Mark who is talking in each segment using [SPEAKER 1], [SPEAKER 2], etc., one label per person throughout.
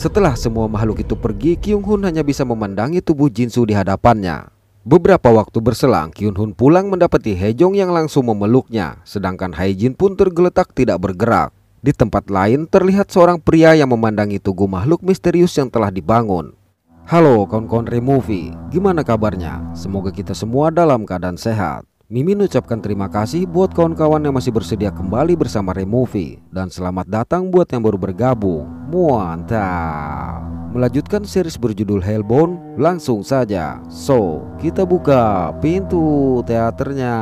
[SPEAKER 1] Setelah semua makhluk itu pergi, Kyung Hun hanya bisa memandangi tubuh Jin Su di hadapannya. Beberapa waktu berselang, Kyung Hun pulang mendapati Hejong yang langsung memeluknya, sedangkan Jin pun tergeletak tidak bergerak. Di tempat lain terlihat seorang pria yang memandangi tugu makhluk misterius yang telah dibangun. Halo kawan-kawan Removie, gimana kabarnya? Semoga kita semua dalam keadaan sehat. Mimin ucapkan terima kasih buat kawan-kawan yang masih bersedia kembali bersama Removie dan selamat datang buat yang baru bergabung. Mantap. Melanjutkan series berjudul Hellbound, langsung saja. So, kita buka pintu teaternya.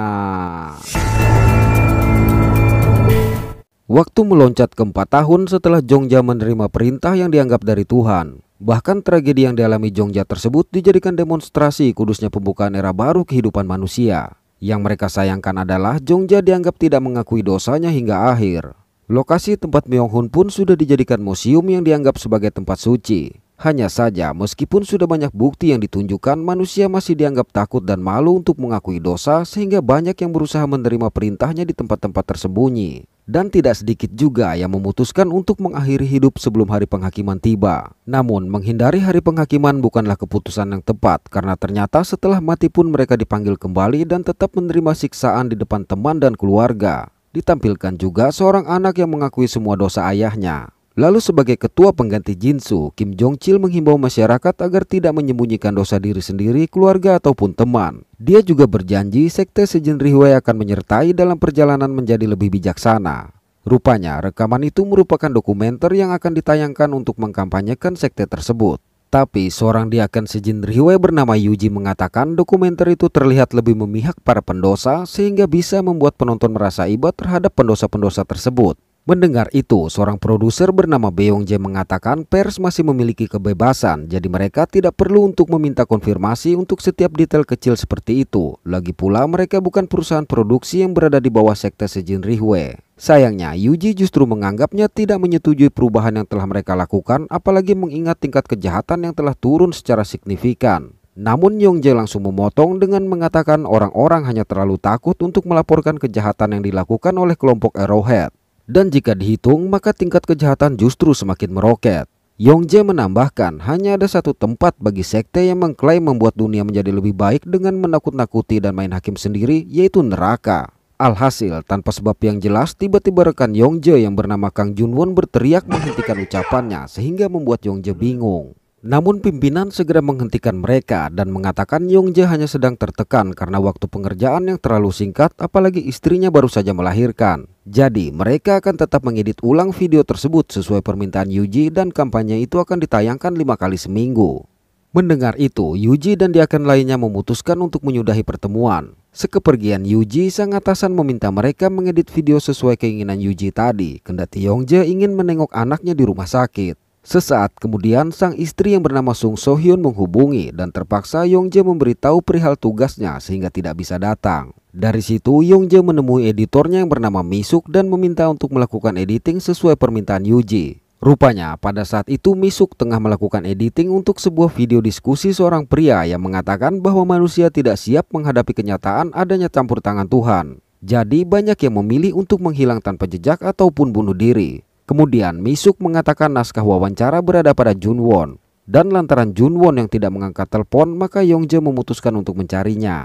[SPEAKER 1] Waktu meloncat ke 4 tahun setelah Jongja menerima perintah yang dianggap dari Tuhan, Bahkan tragedi yang dialami Jongja tersebut dijadikan demonstrasi kudusnya pembukaan era baru kehidupan manusia. Yang mereka sayangkan adalah Jongja dianggap tidak mengakui dosanya hingga akhir. Lokasi tempat Myonghun pun sudah dijadikan museum yang dianggap sebagai tempat suci. Hanya saja, meskipun sudah banyak bukti yang ditunjukkan, manusia masih dianggap takut dan malu untuk mengakui dosa, sehingga banyak yang berusaha menerima perintahnya di tempat-tempat tersembunyi. Dan tidak sedikit juga yang memutuskan untuk mengakhiri hidup sebelum hari penghakiman tiba. Namun, menghindari hari penghakiman bukanlah keputusan yang tepat, karena ternyata setelah mati pun mereka dipanggil kembali dan tetap menerima siksaan di depan teman dan keluarga. Ditampilkan juga seorang anak yang mengakui semua dosa ayahnya. Lalu sebagai ketua pengganti Jinsu, Kim Jong-chil menghimbau masyarakat agar tidak menyembunyikan dosa diri sendiri, keluarga ataupun teman. Dia juga berjanji sekte Sejin Rihwei akan menyertai dalam perjalanan menjadi lebih bijaksana. Rupanya rekaman itu merupakan dokumenter yang akan ditayangkan untuk mengkampanyekan sekte tersebut. Tapi seorang diaken Sejin Rihwei bernama Yuji mengatakan dokumenter itu terlihat lebih memihak para pendosa sehingga bisa membuat penonton merasa iba terhadap pendosa-pendosa tersebut. Mendengar itu, seorang produser bernama Beong Jae mengatakan pers masih memiliki kebebasan, jadi mereka tidak perlu untuk meminta konfirmasi untuk setiap detail kecil seperti itu. Lagi pula, mereka bukan perusahaan produksi yang berada di bawah sekte Sejin Rihwe. Sayangnya, Yuji justru menganggapnya tidak menyetujui perubahan yang telah mereka lakukan, apalagi mengingat tingkat kejahatan yang telah turun secara signifikan. Namun yong Yongje langsung memotong dengan mengatakan orang-orang hanya terlalu takut untuk melaporkan kejahatan yang dilakukan oleh kelompok Arrowhead. Dan jika dihitung, maka tingkat kejahatan justru semakin meroket. Yongje menambahkan, hanya ada satu tempat bagi sekte yang mengklaim membuat dunia menjadi lebih baik dengan menakut-nakuti dan main hakim sendiri, yaitu neraka. Alhasil, tanpa sebab yang jelas, tiba-tiba rekan Yongje yang bernama Kang Jun Won berteriak menghentikan ucapannya sehingga membuat Yongje bingung. Namun pimpinan segera menghentikan mereka dan mengatakan Yongje hanya sedang tertekan karena waktu pengerjaan yang terlalu singkat apalagi istrinya baru saja melahirkan. Jadi mereka akan tetap mengedit ulang video tersebut sesuai permintaan Yuji dan kampanye itu akan ditayangkan lima kali seminggu. Mendengar itu, Yuji dan diakan lainnya memutuskan untuk menyudahi pertemuan. Sekepergian Yuji, sang atasan meminta mereka mengedit video sesuai keinginan Yuji tadi, kendati Yongje ingin menengok anaknya di rumah sakit. Sesaat kemudian, sang istri yang bernama Sung So Hyun menghubungi dan terpaksa Yong Jae memberitahu perihal tugasnya sehingga tidak bisa datang. Dari situ, Yong Jae menemui editornya yang bernama Misuk dan meminta untuk melakukan editing sesuai permintaan Yuji. Rupanya, pada saat itu Misuk tengah melakukan editing untuk sebuah video diskusi seorang pria yang mengatakan bahwa manusia tidak siap menghadapi kenyataan adanya campur tangan Tuhan. Jadi banyak yang memilih untuk menghilang tanpa jejak ataupun bunuh diri. Kemudian Misuk mengatakan naskah wawancara berada pada Jun Won dan lantaran Jun Won yang tidak mengangkat telepon maka Yongje memutuskan untuk mencarinya.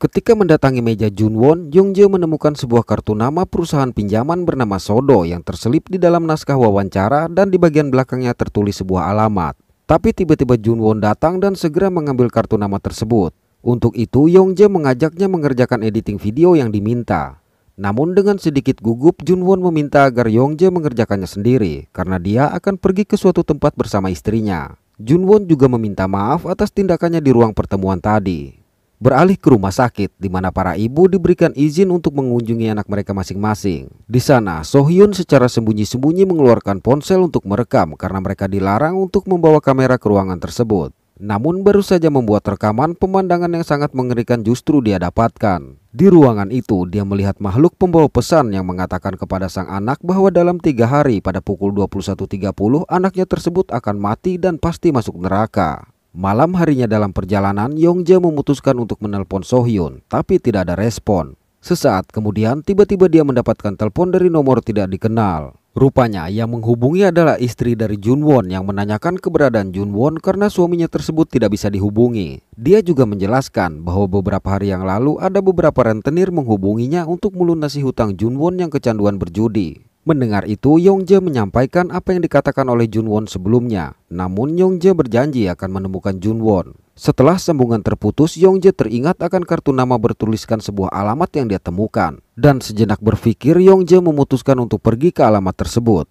[SPEAKER 1] Ketika mendatangi meja Jun Junwon, Yongje menemukan sebuah kartu nama perusahaan pinjaman bernama Sodo yang terselip di dalam naskah wawancara dan di bagian belakangnya tertulis sebuah alamat. Tapi tiba-tiba Jun Won datang dan segera mengambil kartu nama tersebut. Untuk itu, Yongje mengajaknya mengerjakan editing video yang diminta. Namun dengan sedikit gugup, Junwon meminta agar Yongje mengerjakannya sendiri karena dia akan pergi ke suatu tempat bersama istrinya. Junwon juga meminta maaf atas tindakannya di ruang pertemuan tadi. Beralih ke rumah sakit, di mana para ibu diberikan izin untuk mengunjungi anak mereka masing-masing. Di sana, Sohyun secara sembunyi-sembunyi mengeluarkan ponsel untuk merekam karena mereka dilarang untuk membawa kamera ke ruangan tersebut. Namun baru saja membuat rekaman pemandangan yang sangat mengerikan justru dia dapatkan. Di ruangan itu dia melihat makhluk pembawa pesan yang mengatakan kepada sang anak bahwa dalam tiga hari pada pukul 21.30 anaknya tersebut akan mati dan pasti masuk neraka. Malam harinya dalam perjalanan Yongja memutuskan untuk menelpon Sohyun tapi tidak ada respon. Sesaat kemudian tiba-tiba dia mendapatkan telepon dari nomor tidak dikenal. Rupanya yang menghubungi adalah istri dari Jun Won yang menanyakan keberadaan Jun Won karena suaminya tersebut tidak bisa dihubungi. Dia juga menjelaskan bahwa beberapa hari yang lalu ada beberapa rentenir menghubunginya untuk melunasi hutang Jun Won yang kecanduan berjudi. Mendengar itu, Yongje menyampaikan apa yang dikatakan oleh Jun Won sebelumnya. Namun Yongje berjanji akan menemukan Jun Won. Setelah sambungan terputus, Yongje teringat akan kartu nama bertuliskan sebuah alamat yang dia temukan. Dan sejenak berpikir, Yongje memutuskan untuk pergi ke alamat tersebut.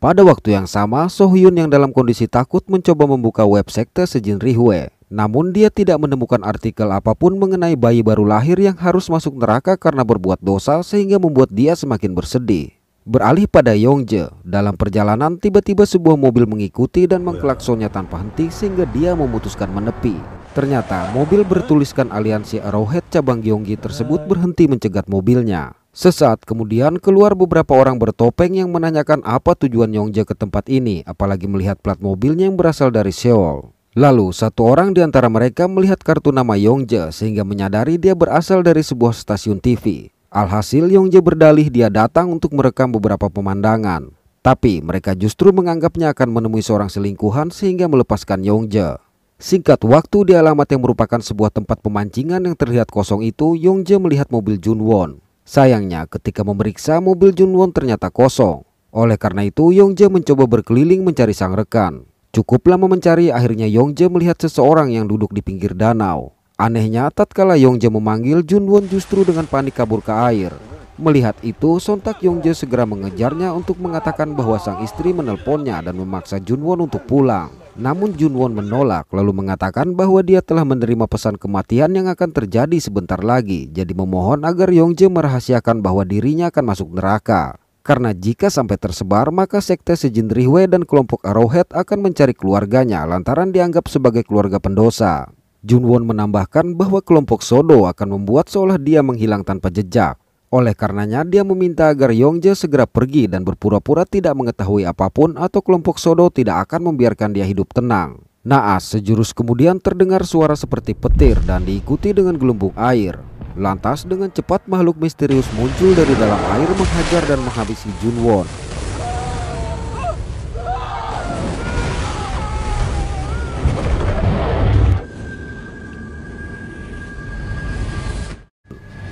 [SPEAKER 1] Pada waktu yang sama, Sohyun yang dalam kondisi takut mencoba membuka web sekte Sejin Rihue. Namun dia tidak menemukan artikel apapun mengenai bayi baru lahir yang harus masuk neraka karena berbuat dosa sehingga membuat dia semakin bersedih. Beralih pada Yongje, dalam perjalanan tiba-tiba sebuah mobil mengikuti dan oh, ya. mengklaksonnya tanpa henti sehingga dia memutuskan menepi. Ternyata mobil bertuliskan aliansi Arrowhead cabang Gyeonggi tersebut berhenti mencegat mobilnya. Sesaat kemudian keluar beberapa orang bertopeng yang menanyakan apa tujuan Yongje ke tempat ini apalagi melihat plat mobilnya yang berasal dari Seoul. Lalu satu orang di antara mereka melihat kartu nama Yongje sehingga menyadari dia berasal dari sebuah stasiun TV. Alhasil Yongje berdalih dia datang untuk merekam beberapa pemandangan. Tapi mereka justru menganggapnya akan menemui seorang selingkuhan sehingga melepaskan Yongje. Singkat waktu di alamat yang merupakan sebuah tempat pemancingan yang terlihat kosong itu, Yongje melihat mobil Junwon. Sayangnya ketika memeriksa mobil Junwon ternyata kosong. Oleh karena itu Yongje mencoba berkeliling mencari sang rekan. Cukup lama mencari akhirnya Yongje melihat seseorang yang duduk di pinggir danau. Anehnya, tatkala Yongje memanggil, Junwon justru dengan panik kabur ke air. Melihat itu, sontak Yongje segera mengejarnya untuk mengatakan bahwa sang istri menelponnya dan memaksa Junwon untuk pulang. Namun Junwon menolak lalu mengatakan bahwa dia telah menerima pesan kematian yang akan terjadi sebentar lagi. Jadi memohon agar Yongje merahasiakan bahwa dirinya akan masuk neraka. Karena jika sampai tersebar maka sekte Sejin Rihwe dan kelompok Arrowhead akan mencari keluarganya lantaran dianggap sebagai keluarga pendosa. Jun Won menambahkan bahwa kelompok Sodo akan membuat seolah dia menghilang tanpa jejak. Oleh karenanya, dia meminta agar Yongje segera pergi dan berpura-pura tidak mengetahui apapun atau kelompok Sodo tidak akan membiarkan dia hidup tenang. Naas, sejurus kemudian terdengar suara seperti petir dan diikuti dengan gelembung air. Lantas dengan cepat makhluk misterius muncul dari dalam air menghajar dan menghabisi Jun Won.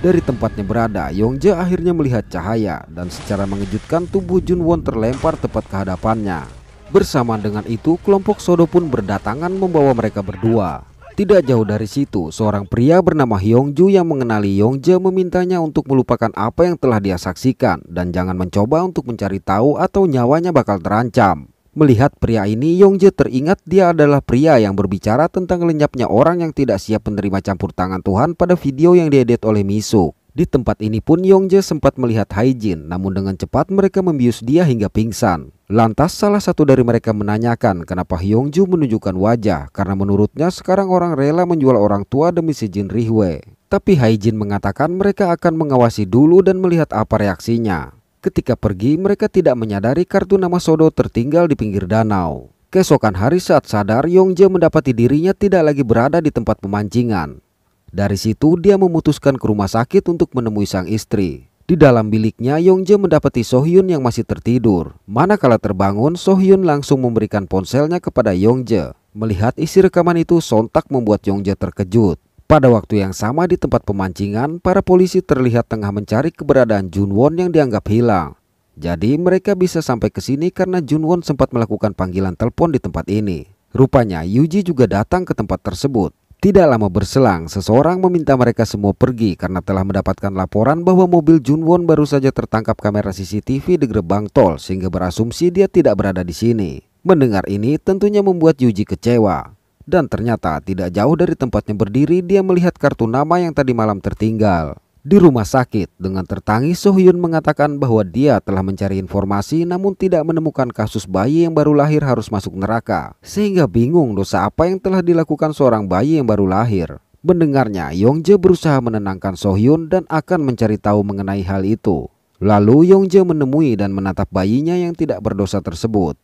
[SPEAKER 1] Dari tempatnya berada, Yongja akhirnya melihat cahaya dan secara mengejutkan tubuh Junwon terlempar tepat ke hadapannya. Bersamaan dengan itu, kelompok Sodo pun berdatangan membawa mereka berdua. Tidak jauh dari situ, seorang pria bernama Hyongju yang mengenali Yongja memintanya untuk melupakan apa yang telah dia saksikan dan jangan mencoba untuk mencari tahu atau nyawanya bakal terancam. Melihat pria ini, Yongje teringat dia adalah pria yang berbicara tentang lenyapnya orang yang tidak siap menerima campur tangan Tuhan pada video yang diedit oleh Misu. Di tempat ini pun Yongje sempat melihat Haijin, namun dengan cepat mereka membius dia hingga pingsan. Lantas salah satu dari mereka menanyakan kenapa Hyongju menunjukkan wajah karena menurutnya sekarang orang rela menjual orang tua demi si Jin Rihwe. Tapi Haijin mengatakan mereka akan mengawasi dulu dan melihat apa reaksinya. Ketika pergi, mereka tidak menyadari kartu nama Sodo tertinggal di pinggir danau. Kesokan hari saat sadar, Yongje mendapati dirinya tidak lagi berada di tempat pemancingan. Dari situ, dia memutuskan ke rumah sakit untuk menemui sang istri. Di dalam biliknya, Yongje mendapati Sohyun yang masih tertidur. Manakala terbangun, Sohyun langsung memberikan ponselnya kepada Yongje. Melihat isi rekaman itu, sontak membuat Yongje terkejut. Pada waktu yang sama di tempat pemancingan, para polisi terlihat tengah mencari keberadaan Jun Won yang dianggap hilang. Jadi mereka bisa sampai ke sini karena Jun Won sempat melakukan panggilan telepon di tempat ini. Rupanya Yuji juga datang ke tempat tersebut. Tidak lama berselang, seseorang meminta mereka semua pergi karena telah mendapatkan laporan bahwa mobil Jun Won baru saja tertangkap kamera CCTV di gerbang tol sehingga berasumsi dia tidak berada di sini. Mendengar ini tentunya membuat Yuji kecewa. Dan ternyata tidak jauh dari tempatnya berdiri dia melihat kartu nama yang tadi malam tertinggal. Di rumah sakit, dengan tertangis Sohyun mengatakan bahwa dia telah mencari informasi namun tidak menemukan kasus bayi yang baru lahir harus masuk neraka. Sehingga bingung dosa apa yang telah dilakukan seorang bayi yang baru lahir. Mendengarnya, Yongje berusaha menenangkan Sohyun dan akan mencari tahu mengenai hal itu. Lalu Yongje menemui dan menatap bayinya yang tidak berdosa tersebut.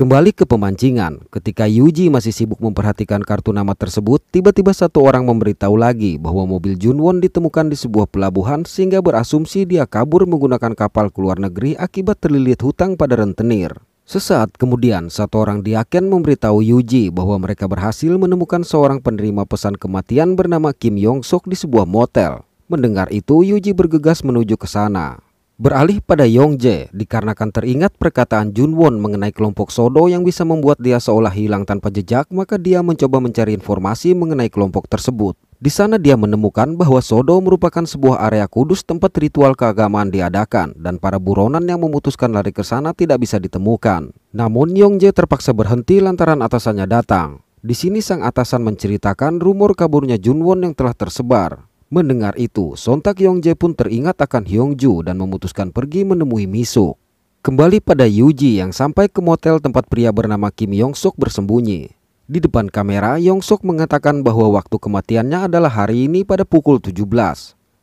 [SPEAKER 1] Kembali ke pemancingan, ketika Yuji masih sibuk memperhatikan kartu nama tersebut, tiba-tiba satu orang memberitahu lagi bahwa mobil Junwon ditemukan di sebuah pelabuhan sehingga berasumsi dia kabur menggunakan kapal ke luar negeri akibat terlilit hutang pada rentenir. Sesaat kemudian, satu orang diaken memberitahu Yuji bahwa mereka berhasil menemukan seorang penerima pesan kematian bernama Kim Yong Sok di sebuah motel. Mendengar itu, Yuji bergegas menuju ke sana. Beralih pada Yongje dikarenakan teringat perkataan Jun Won mengenai kelompok Sodo yang bisa membuat dia seolah hilang tanpa jejak, maka dia mencoba mencari informasi mengenai kelompok tersebut. Di sana dia menemukan bahwa Sodo merupakan sebuah area kudus tempat ritual keagamaan diadakan dan para buronan yang memutuskan lari ke sana tidak bisa ditemukan. Namun Yongje terpaksa berhenti lantaran atasannya datang. Di sini sang atasan menceritakan rumor kaburnya Jun Won yang telah tersebar. Mendengar itu, sontak Yong Yongje pun teringat akan Hyong Ju dan memutuskan pergi menemui Miso. Kembali pada Yuji yang sampai ke motel tempat pria bernama Kim Yong Suk bersembunyi. Di depan kamera, Yong Suk mengatakan bahwa waktu kematiannya adalah hari ini pada pukul 17.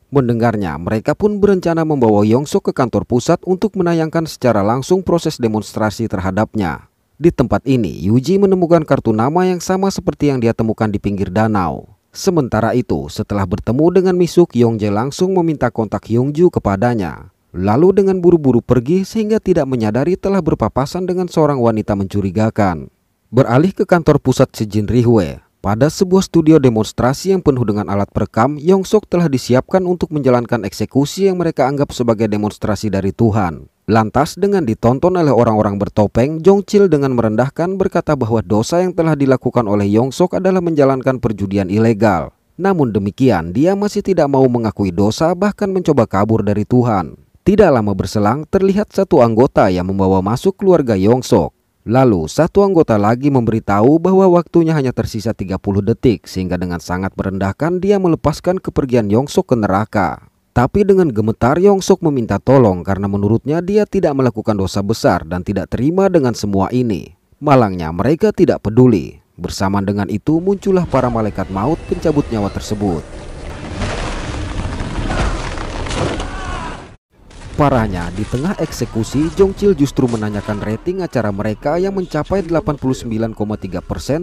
[SPEAKER 1] Mendengarnya, mereka pun berencana membawa Yong Suk ke kantor pusat untuk menayangkan secara langsung proses demonstrasi terhadapnya. Di tempat ini, Yuji menemukan kartu nama yang sama seperti yang dia temukan di pinggir danau. Sementara itu, setelah bertemu dengan Misuk, Yongje langsung meminta kontak Yongju kepadanya. Lalu dengan buru-buru pergi sehingga tidak menyadari telah berpapasan dengan seorang wanita mencurigakan. Beralih ke kantor pusat Sejin Rihwe, pada sebuah studio demonstrasi yang penuh dengan alat perekam, Yongsook telah disiapkan untuk menjalankan eksekusi yang mereka anggap sebagai demonstrasi dari Tuhan. Lantas dengan ditonton oleh orang-orang bertopeng, Jongchil dengan merendahkan berkata bahwa dosa yang telah dilakukan oleh Yongsok adalah menjalankan perjudian ilegal. Namun demikian, dia masih tidak mau mengakui dosa bahkan mencoba kabur dari Tuhan. Tidak lama berselang, terlihat satu anggota yang membawa masuk keluarga Yongsok. Lalu, satu anggota lagi memberitahu bahwa waktunya hanya tersisa 30 detik, sehingga dengan sangat merendahkan dia melepaskan kepergian Yongsok ke neraka tapi dengan gemetar Yong Sok meminta tolong karena menurutnya dia tidak melakukan dosa besar dan tidak terima dengan semua ini. Malangnya mereka tidak peduli. Bersamaan dengan itu muncullah para malaikat maut pencabut nyawa tersebut. Parahnya, di tengah eksekusi, Jongchil justru menanyakan rating acara mereka yang mencapai 89,3%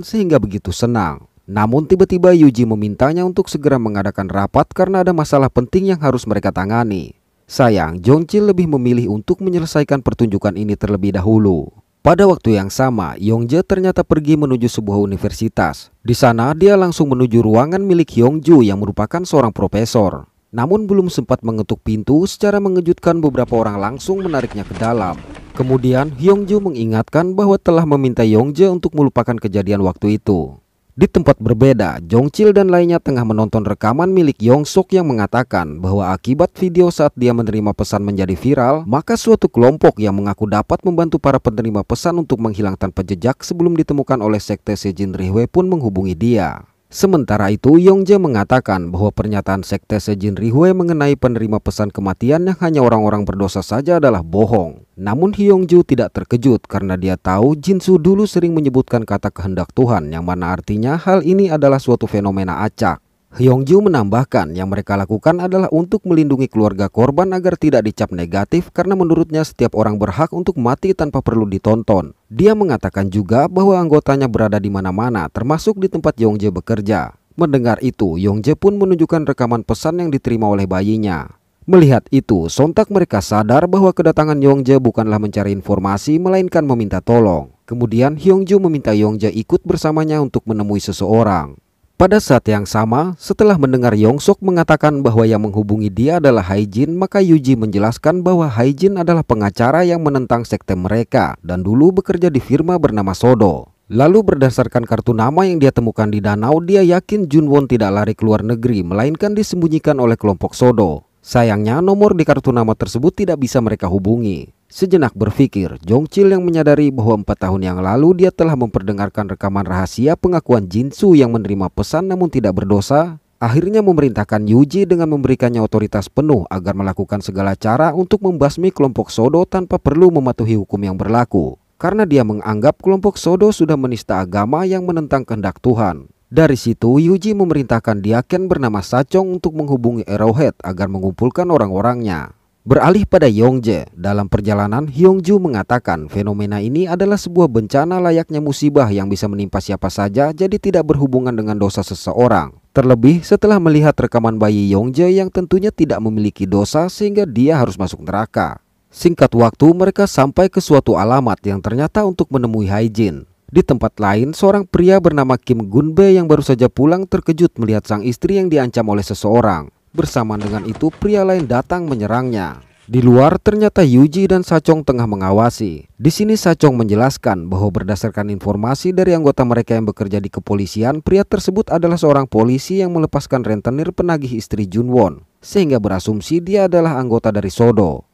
[SPEAKER 1] sehingga begitu senang. Namun tiba-tiba Yuji memintanya untuk segera mengadakan rapat karena ada masalah penting yang harus mereka tangani. Sayang, Jongchil lebih memilih untuk menyelesaikan pertunjukan ini terlebih dahulu. Pada waktu yang sama, Yongje ternyata pergi menuju sebuah universitas. Di sana, dia langsung menuju ruangan milik Yongju yang merupakan seorang profesor. Namun belum sempat mengetuk pintu, secara mengejutkan beberapa orang langsung menariknya ke dalam. Kemudian, Yongju mengingatkan bahwa telah meminta Yongje untuk melupakan kejadian waktu itu. Di tempat berbeda, Jongchil dan lainnya tengah menonton rekaman milik Yong Sok yang mengatakan bahwa akibat video saat dia menerima pesan menjadi viral, maka suatu kelompok yang mengaku dapat membantu para penerima pesan untuk menghilang tanpa jejak sebelum ditemukan oleh sekte Sejin Rihwe pun menghubungi dia. Sementara itu, Yongja mengatakan bahwa pernyataan Sekte Sejin Rihue mengenai penerima pesan kematian yang hanya orang-orang berdosa saja adalah bohong. Namun Hyongju tidak terkejut karena dia tahu Jinsu dulu sering menyebutkan kata kehendak Tuhan yang mana artinya hal ini adalah suatu fenomena acak. Hyongju menambahkan yang mereka lakukan adalah untuk melindungi keluarga korban agar tidak dicap negatif karena menurutnya setiap orang berhak untuk mati tanpa perlu ditonton. Dia mengatakan juga bahwa anggotanya berada di mana-mana termasuk di tempat Yongje bekerja. Mendengar itu, Yongje pun menunjukkan rekaman pesan yang diterima oleh bayinya. Melihat itu, sontak mereka sadar bahwa kedatangan Yongje bukanlah mencari informasi melainkan meminta tolong. Kemudian Hyongju meminta Yongje ikut bersamanya untuk menemui seseorang. Pada saat yang sama, setelah mendengar Yongsok mengatakan bahwa yang menghubungi dia adalah Haijin, maka Yuji menjelaskan bahwa Haijin adalah pengacara yang menentang sekte mereka dan dulu bekerja di firma bernama Sodo. Lalu berdasarkan kartu nama yang dia temukan di danau, dia yakin Jun Won tidak lari ke luar negeri, melainkan disembunyikan oleh kelompok Sodo. Sayangnya nomor di kartu nama tersebut tidak bisa mereka hubungi. Sejenak berpikir, Jongchil yang menyadari bahwa empat tahun yang lalu dia telah memperdengarkan rekaman rahasia pengakuan Jinsu yang menerima pesan namun tidak berdosa, akhirnya memerintahkan Yuji dengan memberikannya otoritas penuh agar melakukan segala cara untuk membasmi kelompok Sodo tanpa perlu mematuhi hukum yang berlaku. Karena dia menganggap kelompok Sodo sudah menista agama yang menentang kehendak Tuhan. Dari situ, Yuji memerintahkan diaken bernama Sacong untuk menghubungi Arrowhead agar mengumpulkan orang-orangnya. Beralih pada Yongje, dalam perjalanan Hyungju mengatakan fenomena ini adalah sebuah bencana layaknya musibah yang bisa menimpa siapa saja jadi tidak berhubungan dengan dosa seseorang. Terlebih setelah melihat rekaman bayi Yongje yang tentunya tidak memiliki dosa sehingga dia harus masuk neraka. Singkat waktu mereka sampai ke suatu alamat yang ternyata untuk menemui Haijin. Di tempat lain, seorang pria bernama Kim Gunbe yang baru saja pulang terkejut melihat sang istri yang diancam oleh seseorang. Bersamaan dengan itu, pria lain datang menyerangnya. Di luar ternyata Yuji dan Sachong tengah mengawasi. Di sini Sachong menjelaskan bahwa berdasarkan informasi dari anggota mereka yang bekerja di kepolisian, pria tersebut adalah seorang polisi yang melepaskan rentenir penagih istri Jun Won, sehingga berasumsi dia adalah anggota dari Sodo.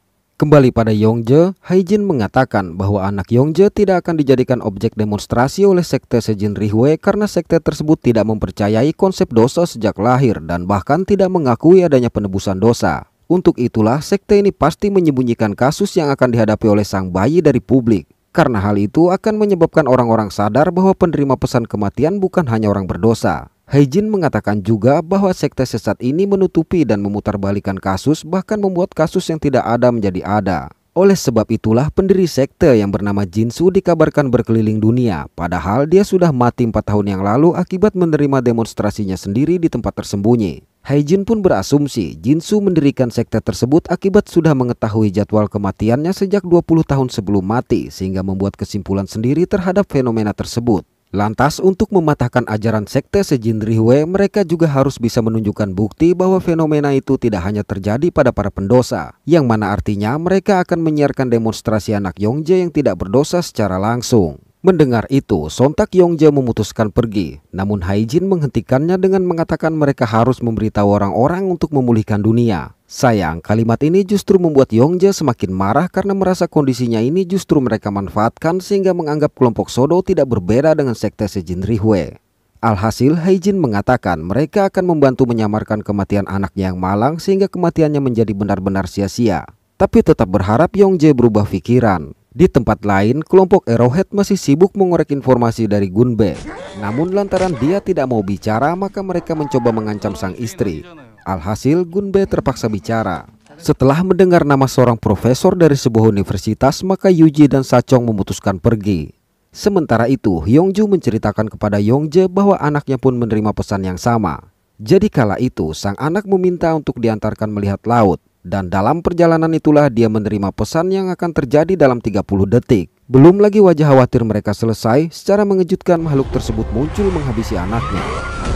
[SPEAKER 1] Kembali pada Yongje, Haijin mengatakan bahwa anak Yongje tidak akan dijadikan objek demonstrasi oleh sekte Sejin Rihwe karena sekte tersebut tidak mempercayai konsep dosa sejak lahir dan bahkan tidak mengakui adanya penebusan dosa. Untuk itulah sekte ini pasti menyembunyikan kasus yang akan dihadapi oleh sang bayi dari publik. Karena hal itu akan menyebabkan orang-orang sadar bahwa penerima pesan kematian bukan hanya orang berdosa, Heijin mengatakan juga bahwa sekte sesat ini menutupi dan memutarbalikkan kasus bahkan membuat kasus yang tidak ada menjadi ada. Oleh sebab itulah pendiri sekte yang bernama Jinsu dikabarkan berkeliling dunia padahal dia sudah mati 4 tahun yang lalu akibat menerima demonstrasinya sendiri di tempat tersembunyi. Haijin pun berasumsi Jinsu mendirikan sekte tersebut akibat sudah mengetahui jadwal kematiannya sejak 20 tahun sebelum mati sehingga membuat kesimpulan sendiri terhadap fenomena tersebut. Lantas untuk mematahkan ajaran sekte Sejin Rihwe, mereka juga harus bisa menunjukkan bukti bahwa fenomena itu tidak hanya terjadi pada para pendosa, yang mana artinya mereka akan menyiarkan demonstrasi anak Yongje yang tidak berdosa secara langsung. Mendengar itu, sontak Yongje memutuskan pergi, namun Haijin menghentikannya dengan mengatakan mereka harus memberitahu orang-orang untuk memulihkan dunia. Sayang, kalimat ini justru membuat Yongja semakin marah karena merasa kondisinya ini justru mereka manfaatkan sehingga menganggap kelompok Sodo tidak berbeda dengan sekte Sejin Rihue. Alhasil, Haijin mengatakan mereka akan membantu menyamarkan kematian anaknya yang malang sehingga kematiannya menjadi benar-benar sia-sia. Tapi tetap berharap Yongje berubah pikiran. Di tempat lain, kelompok Arrowhead masih sibuk mengorek informasi dari Gunbe. Namun lantaran dia tidak mau bicara, maka mereka mencoba mengancam sang istri. Alhasil Gunbe terpaksa bicara. Setelah mendengar nama seorang profesor dari sebuah universitas, maka Yuji dan Sachong memutuskan pergi. Sementara itu, Yongju menceritakan kepada Yongje bahwa anaknya pun menerima pesan yang sama. Jadi kala itu, sang anak meminta untuk diantarkan melihat laut. Dan dalam perjalanan itulah dia menerima pesan yang akan terjadi dalam 30 detik. Belum lagi wajah khawatir mereka selesai, secara mengejutkan makhluk tersebut muncul menghabisi anaknya.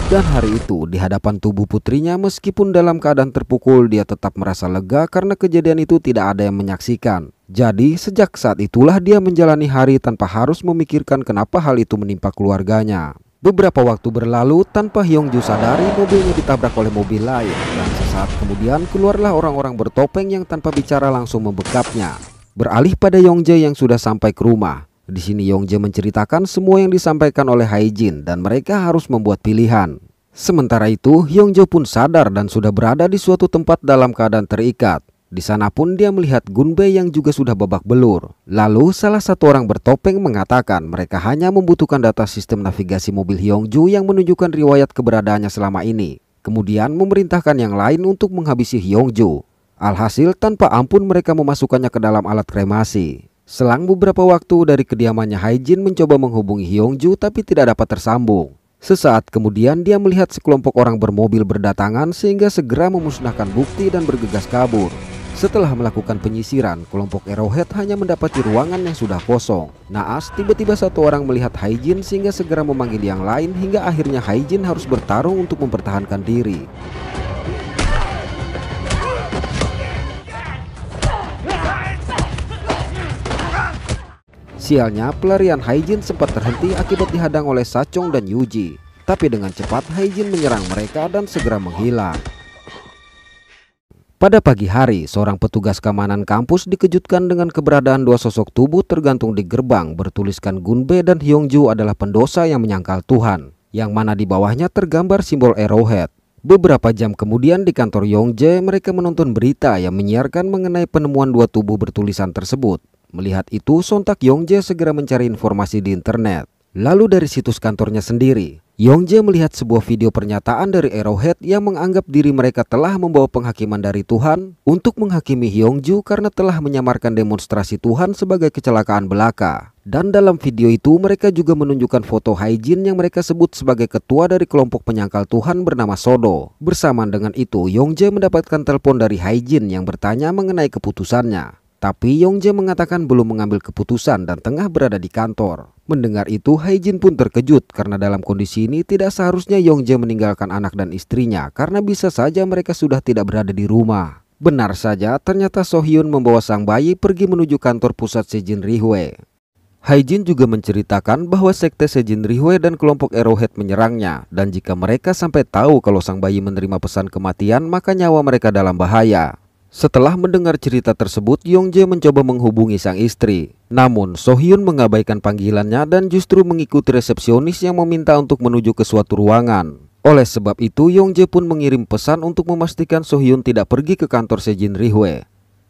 [SPEAKER 1] Dan hari itu di hadapan tubuh putrinya meskipun dalam keadaan terpukul dia tetap merasa lega karena kejadian itu tidak ada yang menyaksikan. Jadi sejak saat itulah dia menjalani hari tanpa harus memikirkan kenapa hal itu menimpa keluarganya. Beberapa waktu berlalu tanpa Hyungju sadari mobilnya ditabrak oleh mobil lain dan sesaat kemudian keluarlah orang-orang bertopeng yang tanpa bicara langsung membekapnya. Beralih pada Yongjae yang sudah sampai ke rumah, di sini Yongje menceritakan semua yang disampaikan oleh Haijin dan mereka harus membuat pilihan. Sementara itu, Yongjo pun sadar dan sudah berada di suatu tempat dalam keadaan terikat. Di sana pun dia melihat Gunbei yang juga sudah babak belur. Lalu salah satu orang bertopeng mengatakan mereka hanya membutuhkan data sistem navigasi mobil Hyongju yang menunjukkan riwayat keberadaannya selama ini. Kemudian memerintahkan yang lain untuk menghabisi Hyongju. Alhasil tanpa ampun mereka memasukkannya ke dalam alat kremasi. Selang beberapa waktu dari kediamannya Haijin mencoba menghubungi Hyongju tapi tidak dapat tersambung. Sesaat kemudian dia melihat sekelompok orang bermobil berdatangan sehingga segera memusnahkan bukti dan bergegas kabur. Setelah melakukan penyisiran, kelompok Arrowhead hanya mendapati ruangan yang sudah kosong. Naas, tiba-tiba satu orang melihat Haijin sehingga segera memanggil yang lain hingga akhirnya Haijin harus bertarung untuk mempertahankan diri. Sialnya, pelarian Haijin sempat terhenti akibat dihadang oleh Sachong dan Yuji. Tapi dengan cepat Haijin menyerang mereka dan segera menghilang. Pada pagi hari, seorang petugas keamanan kampus dikejutkan dengan keberadaan dua sosok tubuh tergantung di gerbang bertuliskan Gunbe dan Hyungju adalah pendosa yang menyangkal Tuhan, yang mana di bawahnya tergambar simbol arrowhead. Beberapa jam kemudian di kantor Yongje mereka menonton berita yang menyiarkan mengenai penemuan dua tubuh bertulisan tersebut. Melihat itu, sontak Yongje segera mencari informasi di internet. Lalu dari situs kantornya sendiri, Yongje melihat sebuah video pernyataan dari Arrowhead yang menganggap diri mereka telah membawa penghakiman dari Tuhan untuk menghakimi Hyongju karena telah menyamarkan demonstrasi Tuhan sebagai kecelakaan belaka. Dan dalam video itu mereka juga menunjukkan foto Haijin yang mereka sebut sebagai ketua dari kelompok penyangkal Tuhan bernama Sodo. Bersamaan dengan itu, Yongje mendapatkan telepon dari Haijin yang bertanya mengenai keputusannya. Tapi Yongje mengatakan belum mengambil keputusan dan tengah berada di kantor. Mendengar itu, Haijin pun terkejut karena dalam kondisi ini tidak seharusnya Yongje meninggalkan anak dan istrinya karena bisa saja mereka sudah tidak berada di rumah. Benar saja, ternyata Sohyun membawa sang bayi pergi menuju kantor pusat Sejin Rihwe. Haijin juga menceritakan bahwa sekte Sejin Rihwe dan kelompok Arrowhead menyerangnya dan jika mereka sampai tahu kalau sang bayi menerima pesan kematian maka nyawa mereka dalam bahaya. Setelah mendengar cerita tersebut, Yongje mencoba menghubungi sang istri. Namun, So Hyun mengabaikan panggilannya dan justru mengikuti resepsionis yang meminta untuk menuju ke suatu ruangan. Oleh sebab itu, Yongje pun mengirim pesan untuk memastikan So Hyun tidak pergi ke kantor Sejin Rihwe.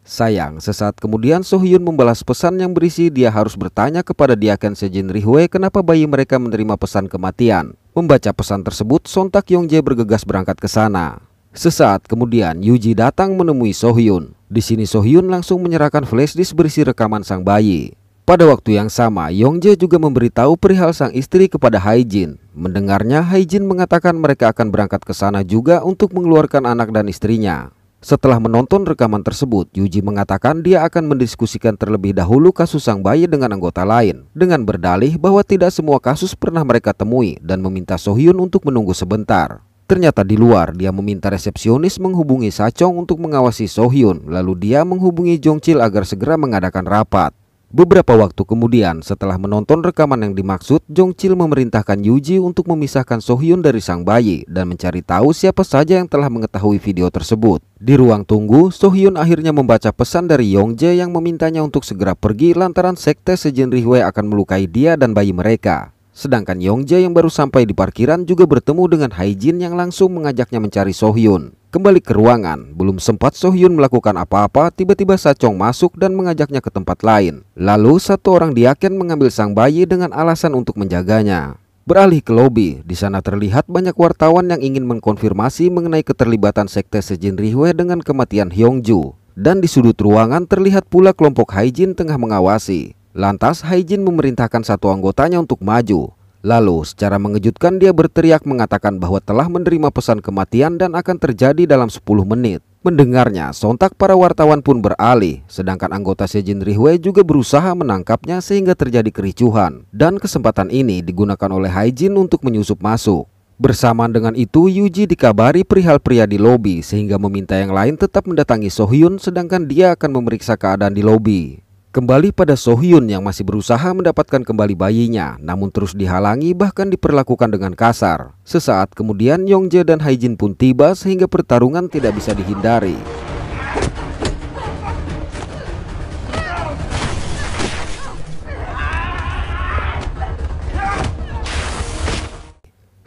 [SPEAKER 1] Sayang, sesaat kemudian So Hyun membalas pesan yang berisi dia harus bertanya kepada dia Diaken Sejin Rihwe kenapa bayi mereka menerima pesan kematian. Membaca pesan tersebut, sontak Yongje bergegas berangkat ke sana. Sesaat kemudian Yuji datang menemui Sohyun. Di sini Sohyun langsung menyerahkan flash disk berisi rekaman sang bayi. Pada waktu yang sama, Yongje juga memberitahu perihal sang istri kepada Haijin. Mendengarnya, Haijin mengatakan mereka akan berangkat ke sana juga untuk mengeluarkan anak dan istrinya. Setelah menonton rekaman tersebut, Yuji mengatakan dia akan mendiskusikan terlebih dahulu kasus sang bayi dengan anggota lain, dengan berdalih bahwa tidak semua kasus pernah mereka temui dan meminta Sohyun untuk menunggu sebentar. Ternyata di luar, dia meminta resepsionis menghubungi Sachong untuk mengawasi Sohyun, lalu dia menghubungi Jongchil agar segera mengadakan rapat. Beberapa waktu kemudian, setelah menonton rekaman yang dimaksud, Jongchil memerintahkan Yuji untuk memisahkan Sohyun dari sang bayi dan mencari tahu siapa saja yang telah mengetahui video tersebut. Di ruang tunggu, Sohyun akhirnya membaca pesan dari Yongje yang memintanya untuk segera pergi lantaran sekte sejenri akan melukai dia dan bayi mereka. Sedangkan Yongja yang baru sampai di parkiran juga bertemu dengan Haijin yang langsung mengajaknya mencari Sohyun. Kembali ke ruangan, belum sempat Sohyun melakukan apa-apa, tiba-tiba Sachong masuk dan mengajaknya ke tempat lain. Lalu satu orang diaken mengambil sang bayi dengan alasan untuk menjaganya. Beralih ke lobi, di sana terlihat banyak wartawan yang ingin mengkonfirmasi mengenai keterlibatan sekte Sejin Rihwe dengan kematian Hyongju. Dan di sudut ruangan terlihat pula kelompok Haijin tengah mengawasi. Lantas Haijin memerintahkan satu anggotanya untuk maju. Lalu secara mengejutkan dia berteriak mengatakan bahwa telah menerima pesan kematian dan akan terjadi dalam 10 menit. Mendengarnya, sontak para wartawan pun beralih, sedangkan anggota Sejin Rihwe juga berusaha menangkapnya sehingga terjadi kericuhan. Dan kesempatan ini digunakan oleh Haijin untuk menyusup masuk. Bersamaan dengan itu, Yuji dikabari perihal pria di lobi sehingga meminta yang lain tetap mendatangi Sohyun sedangkan dia akan memeriksa keadaan di lobi. Kembali pada Sohyun yang masih berusaha mendapatkan kembali bayinya, namun terus dihalangi bahkan diperlakukan dengan kasar. Sesaat kemudian Yongje dan Haijin pun tiba sehingga pertarungan tidak bisa dihindari.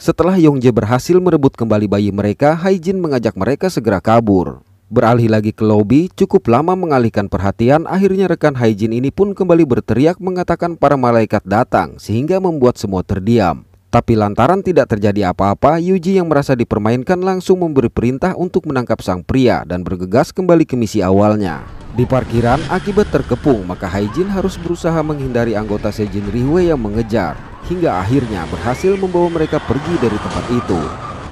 [SPEAKER 1] Setelah Yongje berhasil merebut kembali bayi mereka, Haijin mengajak mereka segera kabur. Beralih lagi ke lobi, cukup lama mengalihkan perhatian, akhirnya rekan Haijin ini pun kembali berteriak mengatakan para malaikat datang, sehingga membuat semua terdiam. Tapi lantaran tidak terjadi apa-apa, Yuji yang merasa dipermainkan langsung memberi perintah untuk menangkap sang pria dan bergegas kembali ke misi awalnya. Di parkiran, akibat terkepung, maka Haijin harus berusaha menghindari anggota Sejin Riwe yang mengejar, hingga akhirnya berhasil membawa mereka pergi dari tempat itu.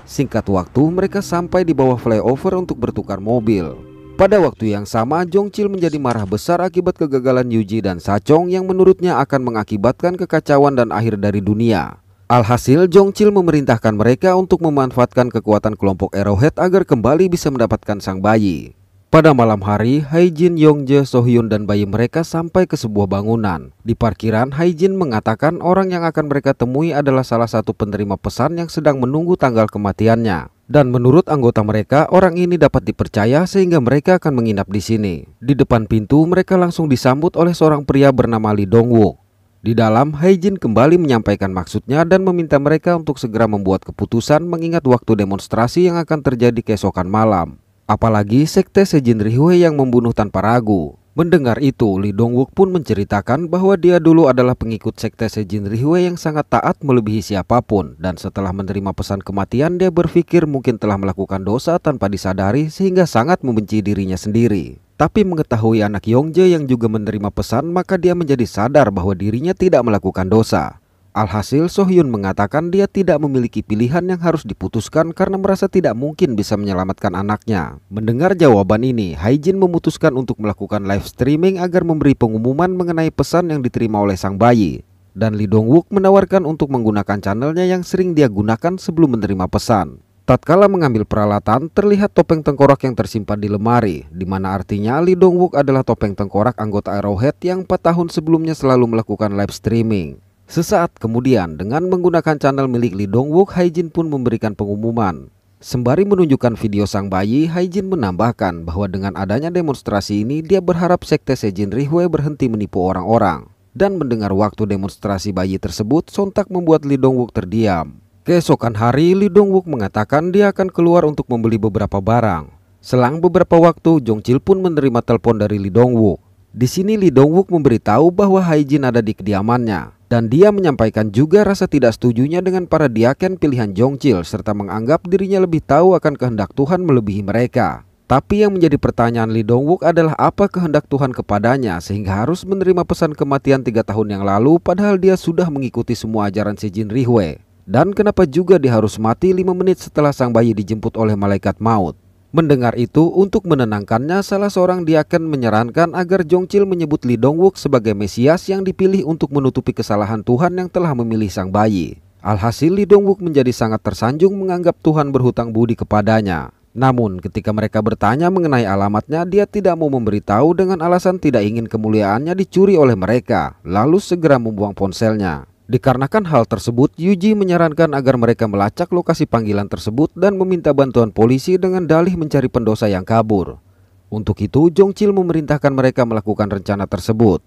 [SPEAKER 1] Singkat waktu, mereka sampai di bawah flyover untuk bertukar mobil. Pada waktu yang sama, Jongchil menjadi marah besar akibat kegagalan Yuji dan Sachong yang menurutnya akan mengakibatkan kekacauan dan akhir dari dunia. Alhasil, Jongchil memerintahkan mereka untuk memanfaatkan kekuatan kelompok Arrowhead agar kembali bisa mendapatkan sang bayi. Pada malam hari, Haijin, Yongje, Sohyun dan bayi mereka sampai ke sebuah bangunan. Di parkiran, Haijin mengatakan orang yang akan mereka temui adalah salah satu penerima pesan yang sedang menunggu tanggal kematiannya. Dan menurut anggota mereka, orang ini dapat dipercaya sehingga mereka akan menginap di sini. Di depan pintu, mereka langsung disambut oleh seorang pria bernama Lee Dongwook. Di dalam, Haijin kembali menyampaikan maksudnya dan meminta mereka untuk segera membuat keputusan mengingat waktu demonstrasi yang akan terjadi keesokan malam. Apalagi sekte Sejin Rihue yang membunuh tanpa ragu. Mendengar itu, Lee Dongwook pun menceritakan bahwa dia dulu adalah pengikut sekte Sejin Rihue yang sangat taat melebihi siapapun dan setelah menerima pesan kematian dia berpikir mungkin telah melakukan dosa tanpa disadari sehingga sangat membenci dirinya sendiri. Tapi mengetahui anak Yongje yang juga menerima pesan maka dia menjadi sadar bahwa dirinya tidak melakukan dosa. Alhasil Sohyun mengatakan dia tidak memiliki pilihan yang harus diputuskan karena merasa tidak mungkin bisa menyelamatkan anaknya. Mendengar jawaban ini, Haijin memutuskan untuk melakukan live streaming agar memberi pengumuman mengenai pesan yang diterima oleh sang bayi dan Lee Dong Wook menawarkan untuk menggunakan channelnya yang sering dia gunakan sebelum menerima pesan. Tatkala mengambil peralatan, terlihat topeng tengkorak yang tersimpan di lemari, di mana artinya Lee Dong Wook adalah topeng tengkorak anggota Arrowhead yang 4 tahun sebelumnya selalu melakukan live streaming. Sesaat kemudian, dengan menggunakan channel milik Lee Dongwook, Haijin pun memberikan pengumuman. Sembari menunjukkan video sang bayi, Haijin menambahkan bahwa dengan adanya demonstrasi ini, dia berharap sekte Sejin Rihue berhenti menipu orang-orang. Dan mendengar waktu demonstrasi bayi tersebut, sontak membuat Lee Wook terdiam. Keesokan hari, Lee Wook mengatakan dia akan keluar untuk membeli beberapa barang. Selang beberapa waktu, Jong Chil pun menerima telepon dari Lee Wook. Di sini Lee Dongwook memberitahu bahwa Haijin ada di kediamannya dan dia menyampaikan juga rasa tidak setujunya dengan para diaken pilihan Jongchil serta menganggap dirinya lebih tahu akan kehendak Tuhan melebihi mereka. Tapi yang menjadi pertanyaan Lee Dongwook adalah apa kehendak Tuhan kepadanya sehingga harus menerima pesan kematian tiga tahun yang lalu padahal dia sudah mengikuti semua ajaran Sejin Rihwe. Dan kenapa juga dia harus mati lima menit setelah sang bayi dijemput oleh malaikat maut. Mendengar itu, untuk menenangkannya, salah seorang diaken menyarankan agar Jongchil menyebut Lee Dongwook sebagai Mesias yang dipilih untuk menutupi kesalahan Tuhan yang telah memilih sang bayi. Alhasil Lee Dongwook menjadi sangat tersanjung menganggap Tuhan berhutang budi kepadanya. Namun ketika mereka bertanya mengenai alamatnya, dia tidak mau memberitahu dengan alasan tidak ingin kemuliaannya dicuri oleh mereka, lalu segera membuang ponselnya. Dikarenakan hal tersebut, Yuji menyarankan agar mereka melacak lokasi panggilan tersebut dan meminta bantuan polisi dengan dalih mencari pendosa yang kabur. Untuk itu, Jongchil memerintahkan mereka melakukan rencana tersebut.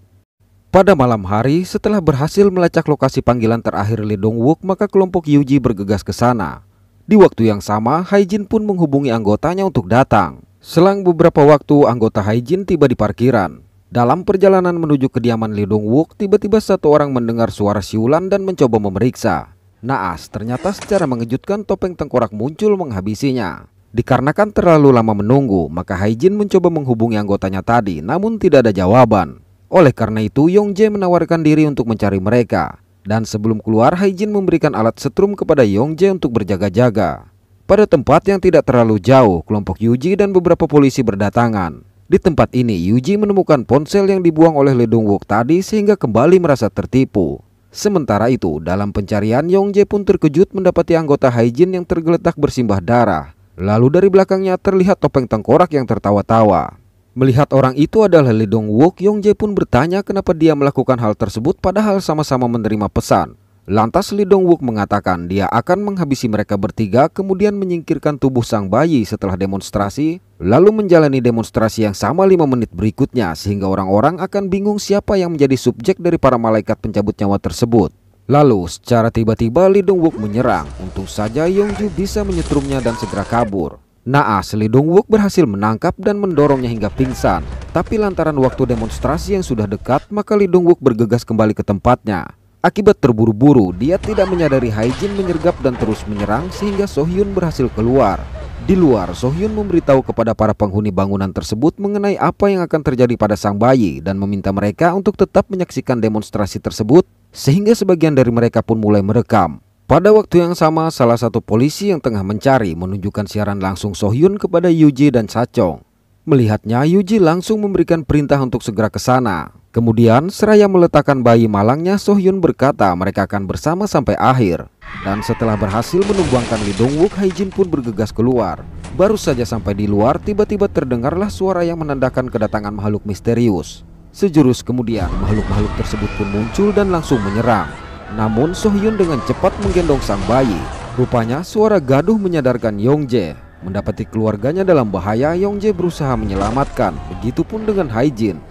[SPEAKER 1] Pada malam hari, setelah berhasil melacak lokasi panggilan terakhir Lee Dong Wook, maka kelompok Yuji bergegas ke sana. Di waktu yang sama, Haijin pun menghubungi anggotanya untuk datang. Selang beberapa waktu, anggota Haijin tiba di parkiran. Dalam perjalanan menuju kediaman Lidong tiba-tiba satu orang mendengar suara siulan dan mencoba memeriksa. Naas, ternyata secara mengejutkan topeng tengkorak muncul menghabisinya. Dikarenakan terlalu lama menunggu, maka Haijin mencoba menghubungi anggotanya tadi, namun tidak ada jawaban. Oleh karena itu, Yongjae menawarkan diri untuk mencari mereka. Dan sebelum keluar, Haijin memberikan alat setrum kepada Yongjae untuk berjaga-jaga. Pada tempat yang tidak terlalu jauh, kelompok Yuji dan beberapa polisi berdatangan. Di tempat ini, Yuji menemukan ponsel yang dibuang oleh Ledung Wook tadi sehingga kembali merasa tertipu. Sementara itu, dalam pencarian, yong Yongje pun terkejut mendapati anggota Haijin yang tergeletak bersimbah darah. Lalu dari belakangnya terlihat topeng tengkorak yang tertawa-tawa. Melihat orang itu adalah Wook, Wok, Yongje pun bertanya kenapa dia melakukan hal tersebut padahal sama-sama menerima pesan. Lantas Lee Dong Wook mengatakan dia akan menghabisi mereka bertiga kemudian menyingkirkan tubuh sang bayi setelah demonstrasi lalu menjalani demonstrasi yang sama lima menit berikutnya sehingga orang-orang akan bingung siapa yang menjadi subjek dari para malaikat pencabut nyawa tersebut. Lalu secara tiba-tiba Lee Dong Wook menyerang untung saja Yongju bisa menyetrumnya dan segera kabur. Naas Lee Dong Wook berhasil menangkap dan mendorongnya hingga pingsan tapi lantaran waktu demonstrasi yang sudah dekat maka Lee Dong Wook bergegas kembali ke tempatnya. Akibat terburu-buru, dia tidak menyadari Haijin menyergap dan terus menyerang sehingga Sohyun berhasil keluar. Di luar, Sohyun memberitahu kepada para penghuni bangunan tersebut mengenai apa yang akan terjadi pada sang bayi dan meminta mereka untuk tetap menyaksikan demonstrasi tersebut sehingga sebagian dari mereka pun mulai merekam. Pada waktu yang sama, salah satu polisi yang tengah mencari menunjukkan siaran langsung Sohyun kepada Yuji dan Sachong. Melihatnya, Yuji langsung memberikan perintah untuk segera ke sana. Kemudian seraya meletakkan bayi malangnya Sohyun berkata mereka akan bersama sampai akhir Dan setelah berhasil menumbangkan Lee Dong Wook Haijin pun bergegas keluar Baru saja sampai di luar tiba-tiba terdengarlah suara yang menandakan kedatangan makhluk misterius Sejurus kemudian makhluk-makhluk tersebut pun muncul dan langsung menyerang Namun Sohyun dengan cepat menggendong sang bayi Rupanya suara gaduh menyadarkan Yongje Mendapati keluarganya dalam bahaya Yongje berusaha menyelamatkan Begitupun dengan Haijin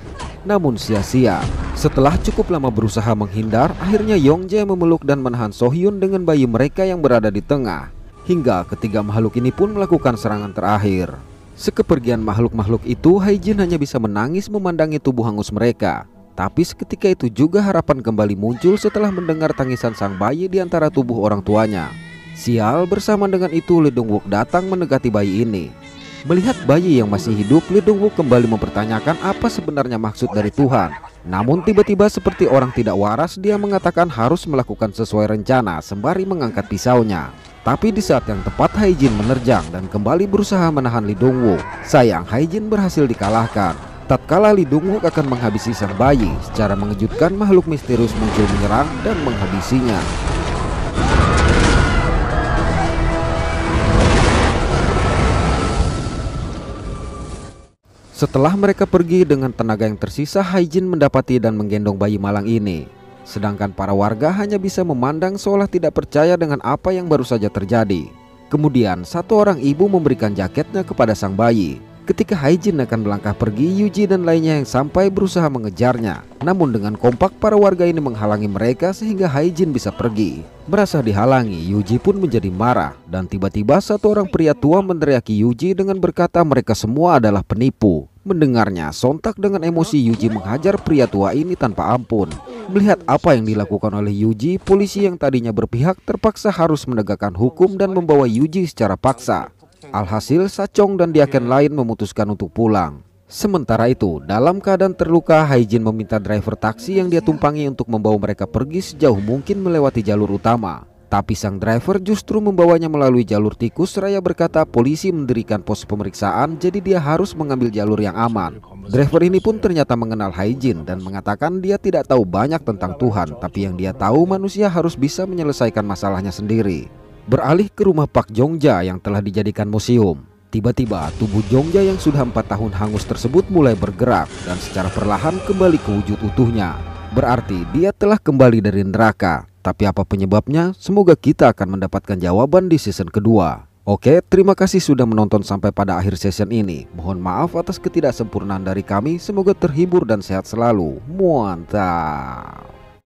[SPEAKER 1] namun sia-sia. Setelah cukup lama berusaha menghindar, akhirnya Yongje memeluk dan menahan Sohyun dengan bayi mereka yang berada di tengah. Hingga ketiga makhluk ini pun melakukan serangan terakhir. Sekepergian makhluk-makhluk itu, Haijin hanya bisa menangis memandangi tubuh hangus mereka. Tapi seketika itu juga harapan kembali muncul setelah mendengar tangisan sang bayi di antara tubuh orang tuanya. Sial bersama dengan itu Ledung Wuk datang menegati bayi ini Melihat bayi yang masih hidup, Lidungwu kembali mempertanyakan apa sebenarnya maksud dari Tuhan. Namun tiba-tiba seperti orang tidak waras, dia mengatakan harus melakukan sesuai rencana sembari mengangkat pisaunya. Tapi di saat yang tepat Haijin menerjang dan kembali berusaha menahan Lidungwu. Sayang Haijin berhasil dikalahkan. Tatkala Lidungwu akan menghabisi sang bayi, secara mengejutkan makhluk misterius muncul menyerang dan menghabisinya. Setelah mereka pergi dengan tenaga yang tersisa, Haijin mendapati dan menggendong bayi malang ini. Sedangkan para warga hanya bisa memandang seolah tidak percaya dengan apa yang baru saja terjadi. Kemudian, satu orang ibu memberikan jaketnya kepada sang bayi. Ketika Haijin akan melangkah pergi, Yuji dan lainnya yang sampai berusaha mengejarnya. Namun dengan kompak para warga ini menghalangi mereka sehingga Haijin bisa pergi. Merasa dihalangi, Yuji pun menjadi marah dan tiba-tiba satu orang pria tua meneriaki Yuji dengan berkata mereka semua adalah penipu. Mendengarnya, sontak dengan emosi Yuji menghajar pria tua ini tanpa ampun. Melihat apa yang dilakukan oleh Yuji, polisi yang tadinya berpihak terpaksa harus menegakkan hukum dan membawa Yuji secara paksa. Alhasil, Sacong dan Diaken lain memutuskan untuk pulang. Sementara itu, dalam keadaan terluka, Haijin meminta driver taksi yang dia tumpangi untuk membawa mereka pergi sejauh mungkin melewati jalur utama. Tapi sang driver justru membawanya melalui jalur tikus Raya berkata polisi mendirikan pos pemeriksaan jadi dia harus mengambil jalur yang aman. Driver ini pun ternyata mengenal Haijin dan mengatakan dia tidak tahu banyak tentang Tuhan tapi yang dia tahu manusia harus bisa menyelesaikan masalahnya sendiri. Beralih ke rumah Pak Jongja yang telah dijadikan museum. Tiba-tiba tubuh Jongja yang sudah empat tahun hangus tersebut mulai bergerak dan secara perlahan kembali ke wujud utuhnya. Berarti dia telah kembali dari neraka. Tapi apa penyebabnya? Semoga kita akan mendapatkan jawaban di season kedua. Oke, terima kasih sudah menonton sampai pada akhir season ini. Mohon maaf atas ketidaksempurnaan dari kami. Semoga terhibur dan sehat selalu. Muantap.